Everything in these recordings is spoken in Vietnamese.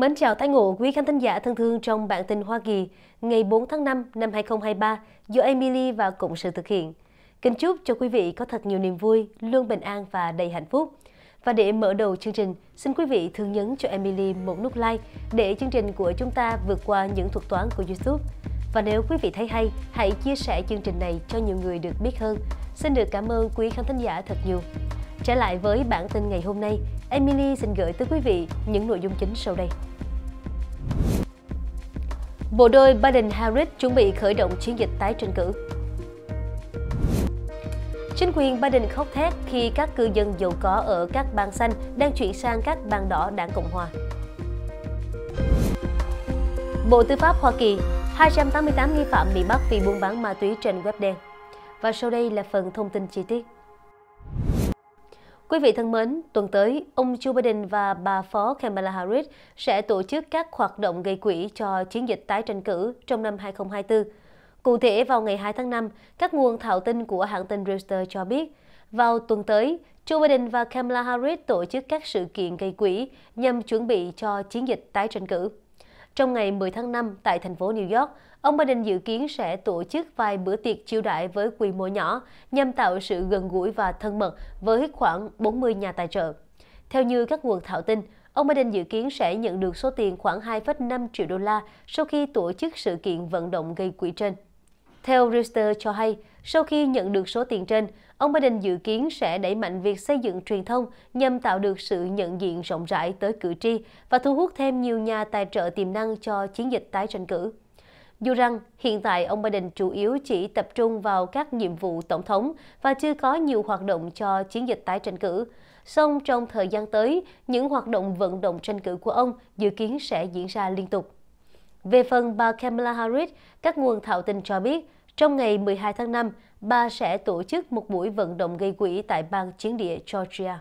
Mến chào tay ngộ quý khán thính giả thân thương trong bản tin Hoa Kỳ ngày 4 tháng 5 năm 2023 do Emily và Cộng sự thực hiện. Kính chúc cho quý vị có thật nhiều niềm vui, luôn bình an và đầy hạnh phúc. Và để mở đầu chương trình, xin quý vị thương nhấn cho Emily một nút like để chương trình của chúng ta vượt qua những thuật toán của YouTube. Và nếu quý vị thấy hay, hãy chia sẻ chương trình này cho nhiều người được biết hơn. Xin được cảm ơn quý khán thính giả thật nhiều. Trở lại với bản tin ngày hôm nay, Emily xin gửi tới quý vị những nội dung chính sau đây bộ đôi Biden-Harris chuẩn bị khởi động chiến dịch tái tranh cử. Chính quyền Biden khóc thét khi các cư dân giàu có ở các bang xanh đang chuyển sang các bang đỏ đảng Cộng hòa. Bộ Tư pháp Hoa Kỳ, 288 nghi phạm bị bắt vì buôn bán ma túy trên web đen. Và sau đây là phần thông tin chi tiết. Quý vị thân mến, tuần tới, ông Joe Biden và bà phó Kamala Harris sẽ tổ chức các hoạt động gây quỹ cho chiến dịch tái tranh cử trong năm 2024. Cụ thể, vào ngày 2 tháng 5, các nguồn thạo tin của hãng tin Reuters cho biết, vào tuần tới, Joe Biden và Kamala Harris tổ chức các sự kiện gây quỹ nhằm chuẩn bị cho chiến dịch tái tranh cử. Trong ngày 10 tháng 5 tại thành phố New York, ông Biden dự kiến sẽ tổ chức vài bữa tiệc chiêu đãi với quy mô nhỏ nhằm tạo sự gần gũi và thân mật với khoảng 40 nhà tài trợ. Theo như các nguồn thạo tin, ông Biden dự kiến sẽ nhận được số tiền khoảng 2,5 triệu đô la sau khi tổ chức sự kiện vận động gây quỹ trên. Theo Reuters cho hay, sau khi nhận được số tiền trên, ông Biden dự kiến sẽ đẩy mạnh việc xây dựng truyền thông nhằm tạo được sự nhận diện rộng rãi tới cử tri và thu hút thêm nhiều nhà tài trợ tiềm năng cho chiến dịch tái tranh cử. Dù rằng hiện tại ông Biden chủ yếu chỉ tập trung vào các nhiệm vụ tổng thống và chưa có nhiều hoạt động cho chiến dịch tái tranh cử, song trong thời gian tới, những hoạt động vận động tranh cử của ông dự kiến sẽ diễn ra liên tục. Về phần bà Kamala Harris, các nguồn thạo tin cho biết, trong ngày 12 tháng 5, bà sẽ tổ chức một buổi vận động gây quỹ tại bang chiến địa Georgia.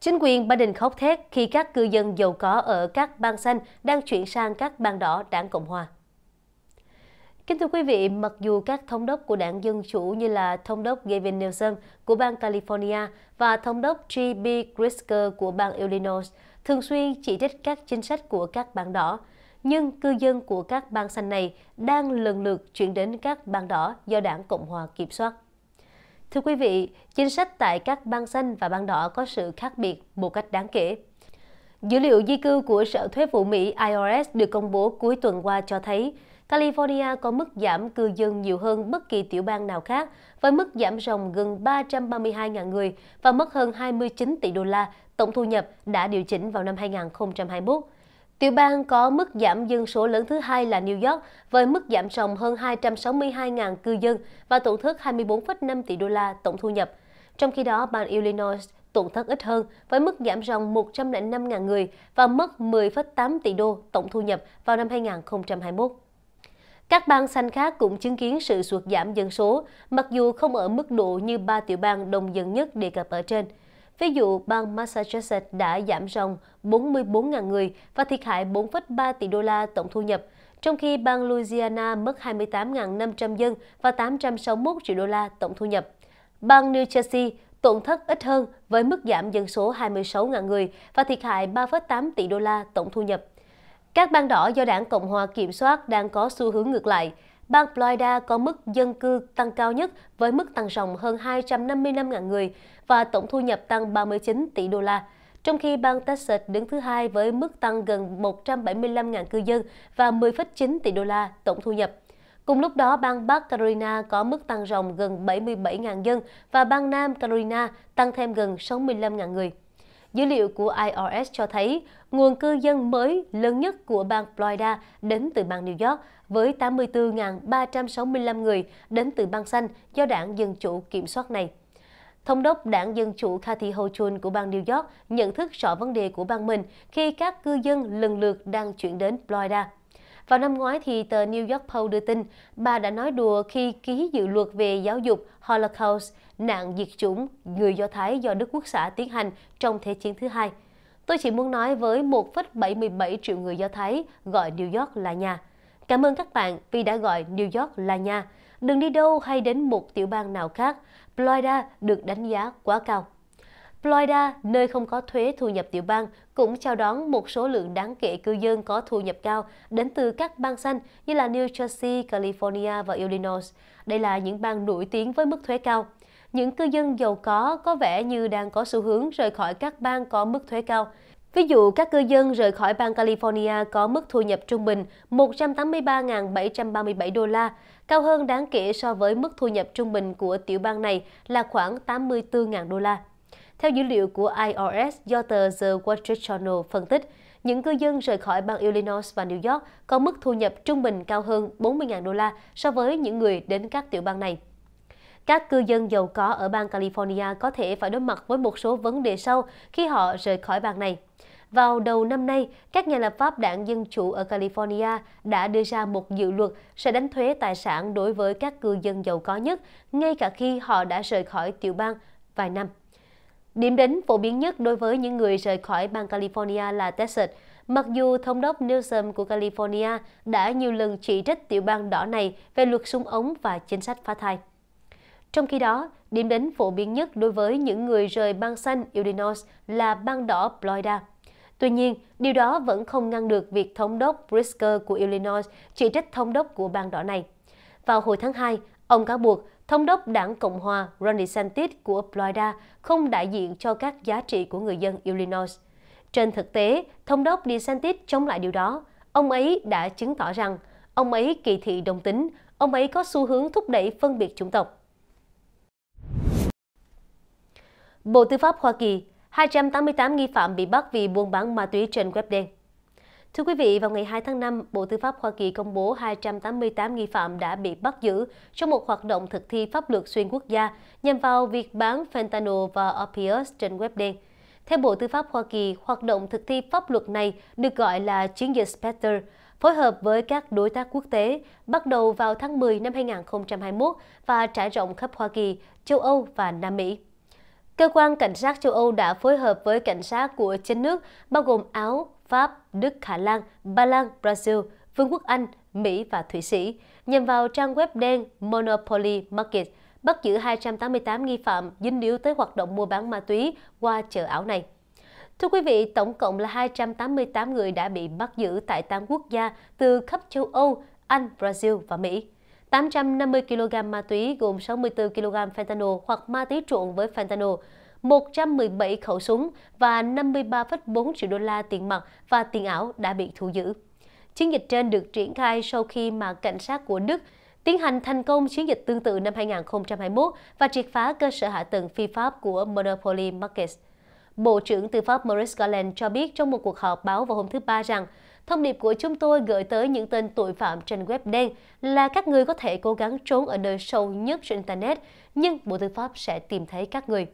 Chính quyền Biden khóc thét khi các cư dân giàu có ở các bang xanh đang chuyển sang các bang đỏ đảng Cộng Hòa. Kính thưa quý vị, mặc dù các thống đốc của đảng Dân Chủ như là thống đốc Gavin Newsom của bang California và thống đốc G.B. Pritzker của bang Illinois thường xuyên chỉ trích các chính sách của các bang đỏ. Nhưng cư dân của các bang xanh này đang lần lượt chuyển đến các bang đỏ do đảng Cộng hòa kiểm soát. Thưa quý vị, chính sách tại các bang xanh và bang đỏ có sự khác biệt một cách đáng kể. Dữ liệu di cư của Sở Thuế vụ Mỹ IRS được công bố cuối tuần qua cho thấy California có mức giảm cư dân nhiều hơn bất kỳ tiểu bang nào khác, với mức giảm ròng gần 332.000 người và mất hơn 29 tỷ đô la tổng thu nhập đã điều chỉnh vào năm 2021. Tiểu bang có mức giảm dân số lớn thứ hai là New York với mức giảm ròng hơn 262.000 cư dân và tổn thất 24,5 tỷ đô la tổng thu nhập. Trong khi đó, bang Illinois tổn thất ít hơn với mức giảm ròng 105.000 người và mất 10,8 tỷ đô tổng thu nhập vào năm 2021. Các bang xanh khác cũng chứng kiến sự sụt giảm dân số, mặc dù không ở mức độ như ba tiểu bang đông dân nhất đề cập ở trên – Ví dụ, bang Massachusetts đã giảm ròng 44.000 người và thiệt hại 4,3 tỷ đô la tổng thu nhập, trong khi bang Louisiana mất 28.500 dân và 861 triệu đô la tổng thu nhập. Bang New Jersey tổn thất ít hơn với mức giảm dân số 26.000 người và thiệt hại 3,8 tỷ đô la tổng thu nhập. Các bang đỏ do đảng Cộng hòa kiểm soát đang có xu hướng ngược lại – bang Florida có mức dân cư tăng cao nhất với mức tăng rộng hơn 255.000 người và tổng thu nhập tăng 39 tỷ đô la, trong khi bang Texas đứng thứ hai với mức tăng gần 175.000 cư dân và 10,9 tỷ đô la tổng thu nhập. Cùng lúc đó, bang Bắc Carolina có mức tăng rộng gần 77.000 dân và bang Nam Carolina tăng thêm gần 65.000 người. Dữ liệu của IRS cho thấy nguồn cư dân mới lớn nhất của bang Florida đến từ bang New York với 84.365 người đến từ bang xanh do đảng Dân Chủ kiểm soát này. Thống đốc đảng Dân Chủ Kathy Hochul của bang New York nhận thức rõ vấn đề của bang mình khi các cư dân lần lượt đang chuyển đến Florida. Vào năm ngoái thì tờ New York Post đưa tin bà đã nói đùa khi ký dự luật về giáo dục Holocaust, nạn diệt chủng người Do Thái do Đức Quốc xã tiến hành trong Thế chiến thứ hai. Tôi chỉ muốn nói với 1,77 triệu người Do Thái gọi New York là nhà. Cảm ơn các bạn vì đã gọi New York là nhà. Đừng đi đâu hay đến một tiểu bang nào khác, Florida được đánh giá quá cao. Florida, nơi không có thuế thu nhập tiểu bang, cũng chào đón một số lượng đáng kể cư dân có thu nhập cao đến từ các bang xanh như là New Jersey, California và Illinois. Đây là những bang nổi tiếng với mức thuế cao. Những cư dân giàu có có vẻ như đang có xu hướng rời khỏi các bang có mức thuế cao. Ví dụ, các cư dân rời khỏi bang California có mức thu nhập trung bình 183.737 đô la, cao hơn đáng kể so với mức thu nhập trung bình của tiểu bang này là khoảng 84.000 đô la. Theo dữ liệu của IRS do tờ The Wall Street Journal phân tích, những cư dân rời khỏi bang Illinois và New York có mức thu nhập trung bình cao hơn 40.000 đô la so với những người đến các tiểu bang này. Các cư dân giàu có ở bang California có thể phải đối mặt với một số vấn đề sau khi họ rời khỏi bang này. Vào đầu năm nay, các nhà lập pháp đảng Dân Chủ ở California đã đưa ra một dự luật sẽ đánh thuế tài sản đối với các cư dân giàu có nhất, ngay cả khi họ đã rời khỏi tiểu bang vài năm. Điểm đến phổ biến nhất đối với những người rời khỏi bang California là Texas. Mặc dù thống đốc Newsom của California đã nhiều lần chỉ trích tiểu bang đỏ này về luật súng ống và chính sách phá thai. Trong khi đó, điểm đến phổ biến nhất đối với những người rời bang xanh Illinois là bang đỏ Florida. Tuy nhiên, điều đó vẫn không ngăn được việc thống đốc Brisker của Illinois chỉ trích thống đốc của bang đỏ này. Vào hồi tháng 2, ông cáo buộc thống đốc đảng Cộng hòa Ron DeSantis của Florida không đại diện cho các giá trị của người dân Illinois. Trên thực tế, thống đốc DeSantis chống lại điều đó. Ông ấy đã chứng tỏ rằng ông ấy kỳ thị đồng tính, ông ấy có xu hướng thúc đẩy phân biệt chủng tộc. Bộ Tư pháp Hoa Kỳ 288 nghi phạm bị bắt vì buôn bán ma túy trên web đen. Thưa quý vị, vào ngày 2 tháng 5, Bộ Tư pháp Hoa Kỳ công bố 288 nghi phạm đã bị bắt giữ trong một hoạt động thực thi pháp luật xuyên quốc gia nhằm vào việc bán fentanyl và opioids trên web đen. Theo Bộ Tư pháp Hoa Kỳ, hoạt động thực thi pháp luật này được gọi là chiến dịch Specter, phối hợp với các đối tác quốc tế, bắt đầu vào tháng 10 năm 2021 và trải rộng khắp Hoa Kỳ, châu Âu và Nam Mỹ. Cơ quan Cảnh sát châu Âu đã phối hợp với cảnh sát của 9 nước, bao gồm Áo, Pháp, Đức, Hà Lan, Ba Lan, Brazil, Vương quốc Anh, Mỹ và Thụy Sĩ, nhằm vào trang web đen Monopoly Market, bắt giữ 288 nghi phạm dính líu tới hoạt động mua bán ma túy qua chợ ảo này. Thưa quý vị, tổng cộng là 288 người đã bị bắt giữ tại 8 quốc gia từ khắp châu Âu, Anh, Brazil và Mỹ. 850 kg ma túy gồm 64 kg fentanyl hoặc ma túy trộn với fentanyl, 117 khẩu súng và 53,4 triệu đô la tiền mặt và tiền ảo đã bị thu giữ. Chiến dịch trên được triển khai sau khi mà cảnh sát của Đức tiến hành thành công chiến dịch tương tự năm 2021 và triệt phá cơ sở hạ tầng phi pháp của Monopoly Markets. Bộ trưởng Tư pháp Maurice Garland cho biết trong một cuộc họp báo vào hôm thứ Ba rằng Thông điệp của chúng tôi gửi tới những tên tội phạm trên web đen là các người có thể cố gắng trốn ở nơi sâu nhất trên Internet, nhưng Bộ Tư pháp sẽ tìm thấy các người.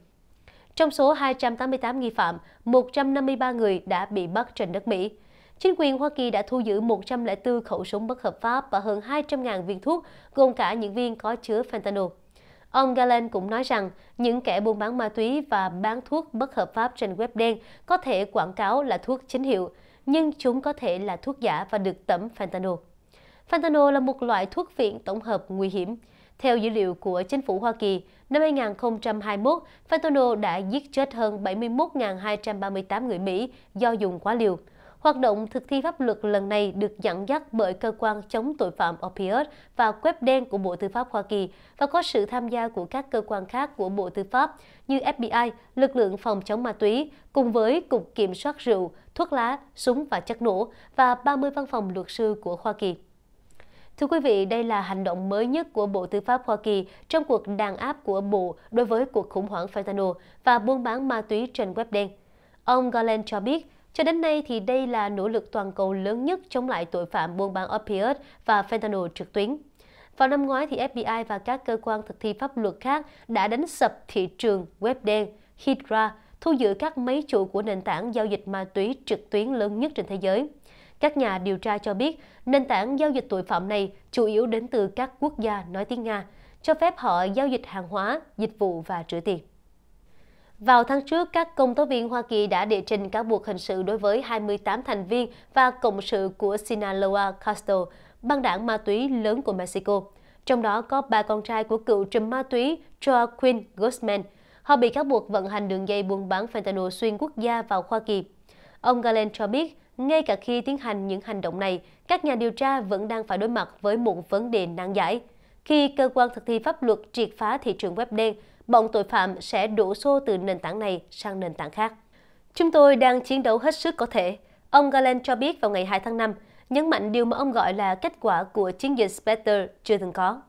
Trong số 288 nghi phạm, 153 người đã bị bắt trên đất Mỹ. Chính quyền Hoa Kỳ đã thu giữ 104 khẩu súng bất hợp pháp và hơn 200.000 viên thuốc, gồm cả những viên có chứa fentanyl. Ông Galen cũng nói rằng những kẻ buôn bán ma túy và bán thuốc bất hợp pháp trên web đen có thể quảng cáo là thuốc chính hiệu, nhưng chúng có thể là thuốc giả và được tẩm fentanyl. Fentanyl là một loại thuốc viện tổng hợp nguy hiểm. Theo dữ liệu của chính phủ Hoa Kỳ, năm 2021, fentanyl đã giết chết hơn 71.238 người Mỹ do dùng quá liều. Hoạt động thực thi pháp luật lần này được dẫn dắt bởi cơ quan chống tội phạm opioid và web đen của Bộ Tư pháp Hoa Kỳ và có sự tham gia của các cơ quan khác của Bộ Tư pháp như FBI, lực lượng phòng chống ma túy, cùng với Cục Kiểm soát rượu, thuốc lá, súng và chất nổ và 30 văn phòng luật sư của Hoa Kỳ. Thưa quý vị, đây là hành động mới nhất của Bộ Tư pháp Hoa Kỳ trong cuộc đàn áp của Bộ đối với cuộc khủng hoảng fentanyl và buôn bán ma túy trên web đen. Ông Garland cho biết, cho đến nay thì đây là nỗ lực toàn cầu lớn nhất chống lại tội phạm buôn bán opioid và fentanyl trực tuyến. Vào năm ngoái thì FBI và các cơ quan thực thi pháp luật khác đã đánh sập thị trường web đen Hydra, thu giữ các máy chủ của nền tảng giao dịch ma túy trực tuyến lớn nhất trên thế giới. Các nhà điều tra cho biết, nền tảng giao dịch tội phạm này chủ yếu đến từ các quốc gia nói tiếng Nga, cho phép họ giao dịch hàng hóa, dịch vụ và rửa tiền. Vào tháng trước, các công tố viên Hoa Kỳ đã đệ trình cáo buộc hình sự đối với 28 thành viên và cộng sự của Sinaloa Castro, băng đảng ma túy lớn của Mexico. Trong đó có ba con trai của cựu trùm ma túy Joaquin Guzman. Họ bị cáo buộc vận hành đường dây buôn bán fentanyl xuyên quốc gia vào Hoa Kỳ. Ông Galen cho biết, ngay cả khi tiến hành những hành động này, các nhà điều tra vẫn đang phải đối mặt với một vấn đề nan giải. Khi cơ quan thực thi pháp luật triệt phá thị trường web đen, bọn tội phạm sẽ đổ xô từ nền tảng này sang nền tảng khác. Chúng tôi đang chiến đấu hết sức có thể, ông Galen cho biết vào ngày 2 tháng 5, nhấn mạnh điều mà ông gọi là kết quả của chiến dịch Spectre chưa từng có.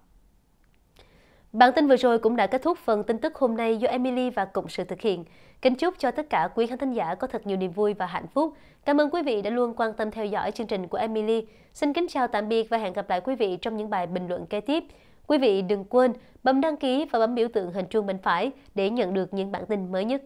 Bản tin vừa rồi cũng đã kết thúc phần tin tức hôm nay do Emily và Cộng sự thực hiện. Kính chúc cho tất cả quý khán thính giả có thật nhiều niềm vui và hạnh phúc. Cảm ơn quý vị đã luôn quan tâm theo dõi chương trình của Emily. Xin kính chào tạm biệt và hẹn gặp lại quý vị trong những bài bình luận kế tiếp. Quý vị đừng quên bấm đăng ký và bấm biểu tượng hình chuông bên phải để nhận được những bản tin mới nhất.